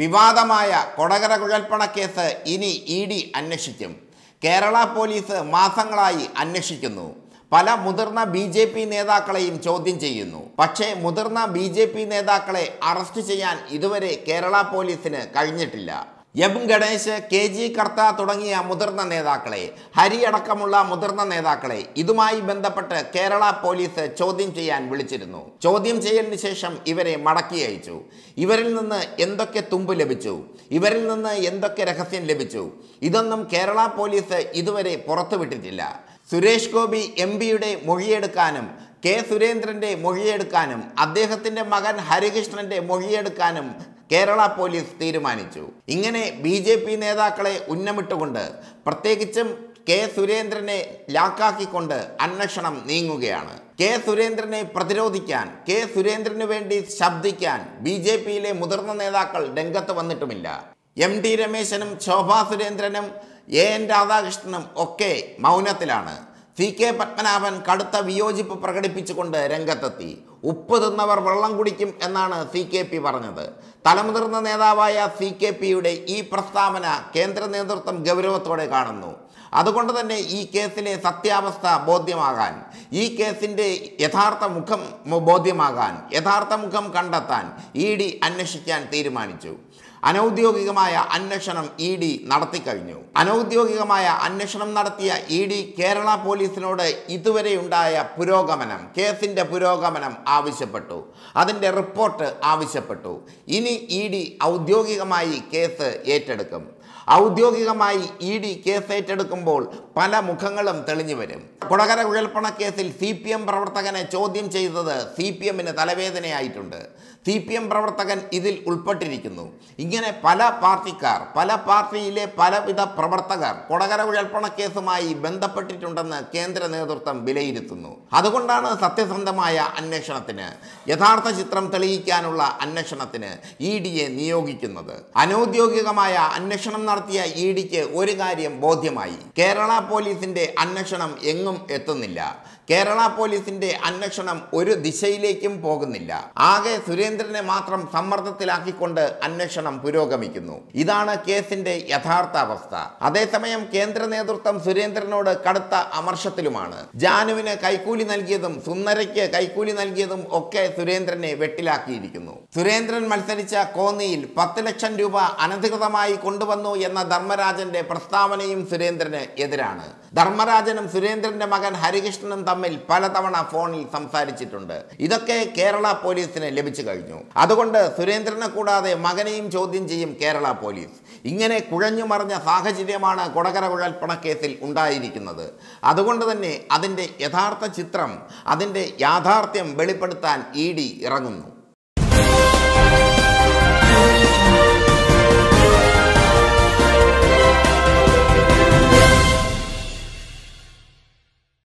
വിവാദമായ കൊടകര കുഴൽപ്പണക്കേസ് ഇനി E D അന്വേഷിക്കും കേരള പോലീസ് മാസങ്ങളായി അന്വേഷിക്കുന്നു പല മുതിർന്ന ബി ജെ പി നേതാക്കളെയും ചോദ്യം ചെയ്യുന്നു പക്ഷേ മുതിർന്ന ബി ജെ പി നേതാക്കളെ അറസ്റ്റ് ചെയ്യാൻ ഇതുവരെ കേരള പോലീസിന് കഴിഞ്ഞിട്ടില്ല M Ganesh K G Kartha തുടങ്ങിയ മുതിർന്ന നേതാക്കളെ ഹരിയടക്കമുള്ള മുതിർന്ന നേതാക്കളെ ഇതുമായി ബന്ധപ്പെട്ട് കേരള പോലീസ് ചോദ്യം ചെയ്യാൻ വിളിച്ചിരുന്നു ചോദ്യം ചെയ്യലിന് ശേഷം ഇവരെ മടക്കി അയച്ചു ഇവരിൽ നിന്ന് എന്തൊക്കെ തുമ്പ് ലഭിച്ചു ഇവരിൽ നിന്ന് എന്തൊക്കെ രഹസ്യം ലഭിച്ചു ഇതൊന്നും കേരള പോലീസ് ഇതുവരെ പുറത്തുവിട്ടിട്ടില്ല സുരേഷ് ഗോപി എം പിയുടെ മൊഴിയെടുക്കാനും കെ സുരേന്ദ്രൻ്റെ മൊഴിയെടുക്കാനും അദ്ദേഹത്തിൻ്റെ മകൻ ഹരികൃഷ്ണൻ്റെ മൊഴിയെടുക്കാനും കേരള പോലീസ് തീരുമാനിച്ചു ഇങ്ങനെ ബി ജെ പി നേതാക്കളെ ഉന്നമിട്ടുകൊണ്ട് പ്രത്യേകിച്ചും കെ സുരേന്ദ്രനെ ലാക്കാക്കിക്കൊണ്ട് അന്വേഷണം നീങ്ങുകയാണ് കെ സുരേന്ദ്രനെ പ്രതിരോധിക്കാൻ കെ സുരേന്ദ്രനു വേണ്ടി ശബ്ദിക്കാൻ ബി ജെ പിയിലെ മുതിർന്ന നേതാക്കൾ രംഗത്ത് വന്നിട്ടുമില്ല എം ടി രമേശനും ശോഭാ സുരേന്ദ്രനും എ എൻ രാധാകൃഷ്ണനും ഒക്കെ മൗനത്തിലാണ് ടി കെ പത്മനാഭൻ കടുത്ത വിയോജിപ്പ് പ്രകടിപ്പിച്ചുകൊണ്ട് രംഗത്തെത്തി ഉപ്പ് തിന്നവർ വെള്ളം കുടിക്കും എന്നാണ് സി കെ പി പറഞ്ഞത് തലമുതിർന്ന നേതാവായ സി കെ പിയുടെ ഈ പ്രസ്താവന കേന്ദ്ര നേതൃത്വം ഗൗരവത്തോടെ കാണുന്നു അതുകൊണ്ട് തന്നെ ഈ കേസിലെ സത്യാവസ്ഥ ബോധ്യമാകാൻ ഈ കേസിൻ്റെ യഥാർത്ഥ മുഖം ബോധ്യമാകാൻ യഥാർത്ഥ മുഖം കണ്ടെത്താൻ ഇ ഡി അന്വേഷിക്കാൻ തീരുമാനിച്ചു അനൗദ്യോഗികമായ അന്വേഷണം ഇ ഡി നടത്തിക്കഴിഞ്ഞു അനൗദ്യോഗികമായ അന്വേഷണം നടത്തിയ ഇ ഡി കേരള പോലീസിനോട് ഉണ്ടായ പുരോഗമനം കേസിൻ്റെ പുരോഗമനം ആവശ്യപ്പെട്ടു അതിൻ്റെ റിപ്പോർട്ട് ആവശ്യപ്പെട്ടു ഇനി ഇ ഡി ഔദ്യോഗികമായി കേസ് ഏറ്റെടുക്കും ഔദ്യോഗികമായി ഇ ഡി കേസ് ഏറ്റെടുക്കുമ്പോൾ പല മുഖങ്ങളും തെളിഞ്ഞു വരും കൊടകര കുഴൽപ്പണ കേസിൽ സി പി എം പ്രവർത്തകനെ ചോദ്യം ചെയ്തത് സി പി എമ്മിന് തലവേദനയായിട്ടുണ്ട് സി പി എം പ്രവർത്തകൻ ഇതിൽ ഉൾപ്പെട്ടിരിക്കുന്നു ഇങ്ങനെ പല പാർട്ടിക്കാർ പല പാർട്ടിയിലെ പലവിധ പ്രവർത്തകർ കൊടകര കുഴൽപ്പണ കേസുമായി ബന്ധപ്പെട്ടിട്ടുണ്ടെന്ന് കേന്ദ്ര നേതൃത്വം വിലയിരുത്തുന്നു അതുകൊണ്ടാണ് സത്യസന്ധമായ അന്വേഷണത്തിന് യഥാർത്ഥ ചിത്രം തെളിയിക്കാനുള്ള അന്വേഷണത്തിന് ഇ ഡിയെ നിയോഗിക്കുന്നത് അനൌദ്യോഗികമായ അന്വേഷണം നടത്തിയ ഇ ഡിക്ക് ഒരു കാര്യം ബോധ്യമായി കേരള പോലീസിന്റെ അന്വേഷണം എങ്ങും എത്തുന്നില്ല കേരള പോലീസിന്റെ അന്വേഷണം ഒരു ദിശയിലേക്കും പോകുന്നില്ല ആകെ സുരേന്ദ്രനെ മാത്രം സമ്മർദ്ദത്തിലാക്കിക്കൊണ്ട് അന്വേഷണം പുരോഗമിക്കുന്നു ഇതാണ് കേസിന്റെ യഥാർത്ഥ അവസ്ഥ അതേസമയം കേന്ദ്ര നേതൃത്വം സുരേന്ദ്രനോട് കടുത്ത അമർഷത്തിലുമാണ് ജാനുവിന് കൈക്കൂലി നൽകിയതും സുന്ദരയ്ക്ക് കൈക്കൂലി നൽകിയതും ഒക്കെ സുരേന്ദ്രനെ വെട്ടിലാക്കിയിരിക്കുന്നു സുരേന്ദ്രൻ മത്സരിച്ച കോന്നിയിൽ പത്ത് ലക്ഷം രൂപ അനധികൃതമായി കൊണ്ടുവന്നു എന്ന ധർമ്മരാജന്റെ പ്രസ്താവനയും സുരേന്ദ്രന് എതിരാണ് ധർമ്മരാജനും സുരേന്ദ്രന്റെ മകൻ ഹരികൃഷ്ണനും തമ്മിൽ പലതവണ ഫോണിൽ സംസാരിച്ചിട്ടുണ്ട് ഇതൊക്കെ കേരള പോലീസിന് ലഭിച്ചു കഴിഞ്ഞു അതുകൊണ്ട് സുരേന്ദ്രനെ കൂടാതെ മകനെയും ചോദ്യം ചെയ്യും കേരള പോലീസ് ഇങ്ങനെ കുഴഞ്ഞു മറിഞ്ഞ സാഹചര്യമാണ് കൊടകര ഉഴൽപ്പണക്കേസിൽ ഉണ്ടായിരിക്കുന്നത് അതുകൊണ്ട് തന്നെ അതിൻ്റെ യഥാർത്ഥ ചിത്രം അതിൻ്റെ യാഥാർത്ഥ്യം വെളിപ്പെടുത്താൻ ഇ ഡി ഇറങ്ങുന്നു